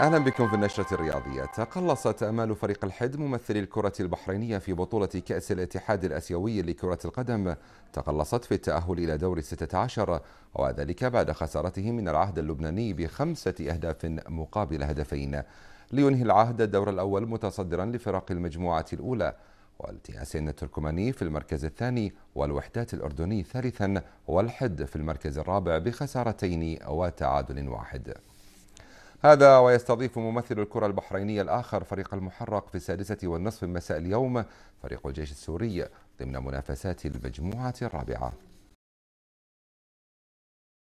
اهلا بكم في النشره الرياضيه تقلصت امال فريق الحد ممثل الكره البحرينيه في بطوله كاس الاتحاد الاسيوي لكره القدم تقلصت في التاهل الى دور 16 وذلك بعد خسارته من العهد اللبناني بخمسه اهداف مقابل هدفين لينهي العهد الدور الاول متصدرا لفرق المجموعه الاولى والتياسين التركماني في المركز الثاني والوحدات الاردني ثالثا والحد في المركز الرابع بخسارتين وتعادل واحد هذا ويستضيف ممثل الكرة البحرينية الآخر فريق المحرق في السادسة والنصف مساء اليوم فريق الجيش السوري ضمن منافسات المجموعة الرابعة